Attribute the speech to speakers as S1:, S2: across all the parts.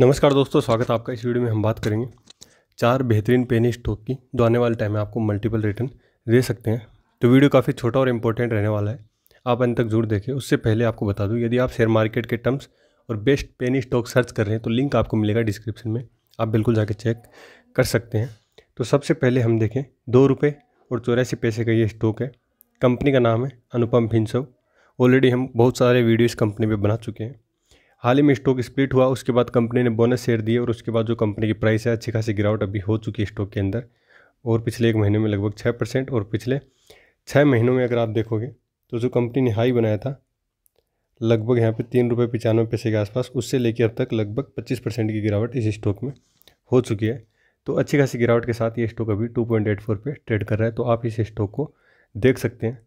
S1: नमस्कार दोस्तों स्वागत है आपका इस वीडियो में हम बात करेंगे चार बेहतरीन पेनी स्टॉक की जो आने वाले टाइम में आपको मल्टीपल रिटर्न दे सकते हैं तो वीडियो काफ़ी छोटा और इंपॉर्टेंट रहने वाला है आप अंत तक जरूर देखें उससे पहले आपको बता दूँ यदि आप शेयर मार्केट के टर्म्स और बेस्ट पेनी स्टॉक सर्च कर रहे हैं तो लिंक आपको मिलेगा डिस्क्रिप्शन में आप बिल्कुल जाके चेक कर सकते हैं तो सबसे पहले हम देखें दो रुपये और चौरासी पैसे का ये स्टॉक है कंपनी का नाम है अनुपम भिनसव ऑलरेडी हम बहुत सारे वीडियो इस कंपनी पर बना चुके हैं हाल ही में स्टॉक स्प्लिट हुआ उसके बाद कंपनी ने बोनस शेयर दिए और उसके बाद जो कंपनी की प्राइस है अच्छी खासी गिरावट अभी हो चुकी है स्टॉक के अंदर और पिछले एक महीने में लगभग छः परसेंट और पिछले छः महीनों में अगर आप देखोगे तो जो कंपनी ने हाई बनाया था लगभग यहाँ पे तीन रुपये पचानवे पैसे के आसपास उससे लेकर अब तक लगभग पच्चीस परसेंट की गिरावट इस स्टॉक में हो चुकी है तो अच्छी खासी गिरावट के साथ ये स्टॉक अभी टू पॉइंट एट फोर पर ट्रेड कर रहा है तो आप इस स्टॉक को देख सकते हैं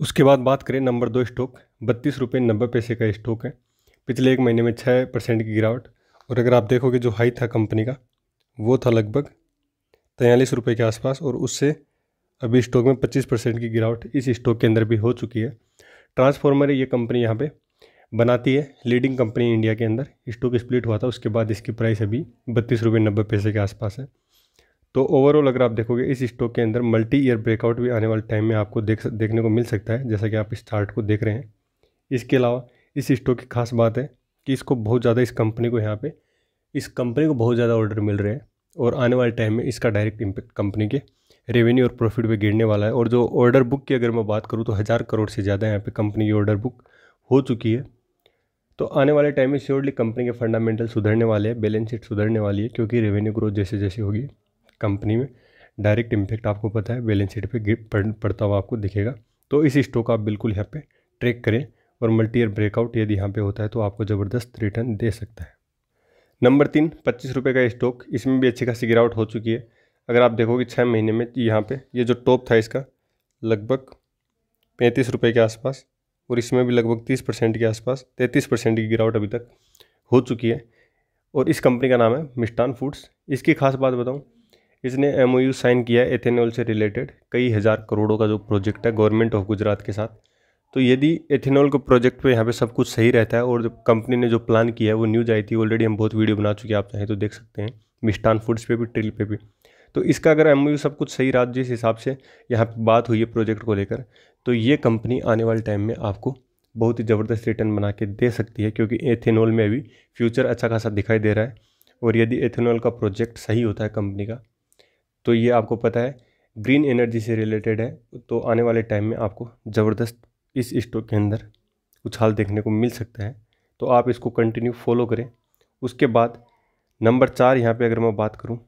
S1: उसके बाद बात करें नंबर दो स्टॉक बत्तीस रुपये नब्बे पैसे का स्टॉक है पिछले एक महीने में छः परसेंट की गिरावट और अगर आप देखोगे जो हाई था कंपनी का वो था लगभग तैयलीस रुपये के आसपास और उससे अभी स्टॉक में पच्चीस परसेंट की गिरावट इस स्टॉक के अंदर भी हो चुकी है ट्रांसफॉर्मर ये कंपनी यहाँ पर बनाती है लीडिंग कंपनी इंडिया के अंदर स्टॉक स्प्लिट हुआ था उसके बाद इसकी प्राइस अभी बत्तीस रुपये नब्बे पैसे के आसपास है तो ओवरऑल अगर आप देखोगे इस स्टॉक के अंदर मल्टी ईयर ब्रेकआउट भी आने वाले टाइम में आपको देख देखने को मिल सकता है जैसा कि आप इस चार्ट को देख रहे हैं इसके अलावा इस स्टॉक की खास बात है कि इसको बहुत ज़्यादा इस कंपनी को यहाँ पे इस कंपनी को बहुत ज़्यादा ऑर्डर मिल रहे हैं और आने वाले टाइम में इसका डायरेक्ट इम्पैक्ट कंपनी के रेवेन्यू और प्रॉफिट पे गिरने वाला है और जो ऑर्डर बुक की अगर मैं बात करूँ तो हज़ार करोड़ से ज़्यादा यहाँ पे कंपनी की ऑर्डर बुक हो चुकी है तो आने वाले टाइम में श्योरली कंपनी के फंडामेंटल सुधरने वाले हैं बैलेंस शीट सुधरने वाली है क्योंकि रेवेन्यू ग्रोथ जैसे जैसे होगी कंपनी में डायरेक्ट इम्पैक्ट आपको पता है बैलेंस शीट पर पड़ता हुआ आपको दिखेगा तो इस स्टॉक आप बिल्कुल यहाँ पर ट्रैक करें और मल्टी ब्रेकआउट यदि यहाँ पे होता है तो आपको ज़बरदस्त रिटर्न दे सकता है नंबर तीन पच्चीस रुपये का स्टॉक इसमें भी अच्छी खासी गिरावट हो चुकी है अगर आप देखोगे छः महीने में तो यहाँ पे ये जो टॉप था इसका लगभग पैंतीस रुपये के आसपास और इसमें भी लगभग तीस परसेंट के आसपास तैंतीस परसेंट की गिरावट अभी तक हो चुकी है और इस कंपनी का नाम है मिस्टान फूड्स इसकी खास बात बताऊँ इसने एम साइन किया है एथेनॉल से रिलेटेड कई हज़ार करोड़ों का जो प्रोजेक्ट है गवर्नमेंट ऑफ गुजरात के साथ तो यदि एथेनॉल को प्रोजेक्ट पे यहाँ पे सब कुछ सही रहता है और जब कंपनी ने जो प्लान किया है वो न्यूज आई थी ऑलरेडी हम बहुत वीडियो बना चुके हैं आप चाहें तो देख सकते हैं मिष्टान फूड्स पे भी ट्रिल पे भी तो इसका अगर एम सब कुछ सही रहा जिस हिसाब से यहाँ पर बात हुई है प्रोजेक्ट को लेकर तो ये कंपनी आने वाले टाइम में आपको बहुत ही ज़बरदस्त रिटर्न बना के दे सकती है क्योंकि एथेनॉल में अभी फ्यूचर अच्छा खासा दिखाई दे रहा है और यदि एथेनॉल का प्रोजेक्ट सही होता है कंपनी का तो ये आपको पता है ग्रीन एनर्जी से रिलेटेड है तो आने वाले टाइम में आपको ज़बरदस्त इस स्टॉक के अंदर उछाल देखने को मिल सकता है तो आप इसको कंटिन्यू फॉलो करें उसके बाद नंबर चार यहाँ पे अगर मैं बात करूँ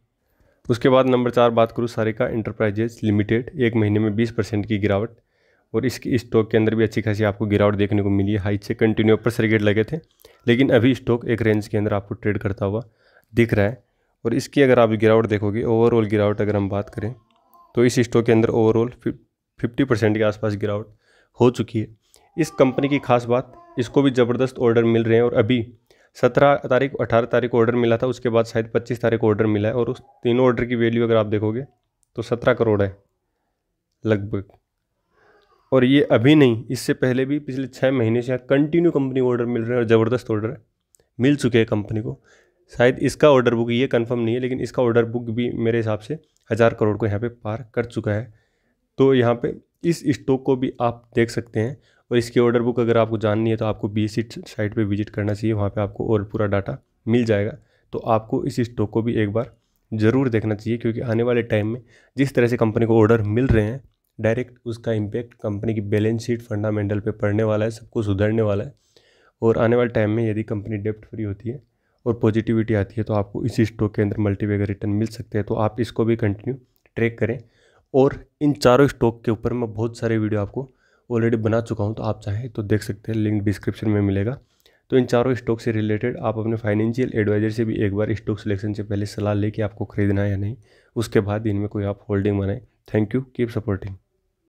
S1: उसके बाद नंबर चार बात करूँ सारिका इंटरप्राइजेज लिमिटेड एक महीने में बीस परसेंट की गिरावट और इसकी स्टॉक इस के अंदर भी अच्छी खासी आपको गिरावट देखने को मिली है हाई से कंटिन्यू अपर सर्किट लगे थे लेकिन अभी स्टॉक एक रेंज के अंदर आपको ट्रेड करता हुआ दिख रहा है और इसकी अगर आप गिरावट देखोगे ओवरऑल गिरावट अगर हम बात करें तो इस स्टॉक के अंदर ओवरऑल फिफ्टी परसेंट के आसपास गिरावट हो चुकी है इस कंपनी की खास बात इसको भी ज़बरदस्त ऑर्डर मिल रहे हैं और अभी सत्रह तारीख अठारह तारीख को ऑर्डर मिला था उसके बाद शायद पच्चीस तारीख को ऑर्डर मिला है और उस तीनों ऑर्डर की वैल्यू अगर आप देखोगे तो सत्रह करोड़ है लगभग और ये अभी नहीं इससे पहले भी पिछले छः महीने से कंटिन्यू कंपनी को ऑर्डर मिल रहे हैं और ज़बरदस्त ऑर्डर मिल चुके हैं कंपनी को शायद इसका ऑर्डर बुक ये कंफर्म नहीं है लेकिन इसका ऑर्डर बुक भी मेरे हिसाब से हज़ार करोड़ को यहाँ पे पार कर चुका है तो यहाँ पे इस स्टॉक को भी आप देख सकते हैं और इसकी ऑर्डर बुक अगर आपको जाननी है तो आपको बी साइट पर विजिट करना चाहिए वहाँ पर आपको और पूरा डाटा मिल जाएगा तो आपको इस स्टॉक को भी एक बार ज़रूर देखना चाहिए क्योंकि आने वाले टाइम में जिस तरह से कंपनी को ऑर्डर मिल रहे हैं डायरेक्ट उसका इम्पैक्ट कंपनी की बैलेंस शीट फंडामेंटल पर पड़ने वाला है सबको सुधरने वाला है और आने वाले टाइम में यदि कंपनी डेप्ट फ्री होती है और पॉजिटिविटी आती है तो आपको इसी स्टॉक के अंदर मल्टीवेगर रिटर्न मिल सकते हैं तो आप इसको भी कंटिन्यू ट्रैक करें और इन चारों स्टॉक के ऊपर मैं बहुत सारे वीडियो आपको ऑलरेडी बना चुका हूँ तो आप चाहें तो देख सकते हैं लिंक डिस्क्रिप्शन में मिलेगा तो इन चारों स्टॉक से रिलेटेड आप अपने फाइनेंशियल एडवाइजर से भी एक बार स्टॉक सिलेक्शन से पहले सलाह लेके आपको खरीदना है या नहीं उसके बाद इनमें कोई आप होल्डिंग बनाएं थैंक यू कीप सपोर्टिंग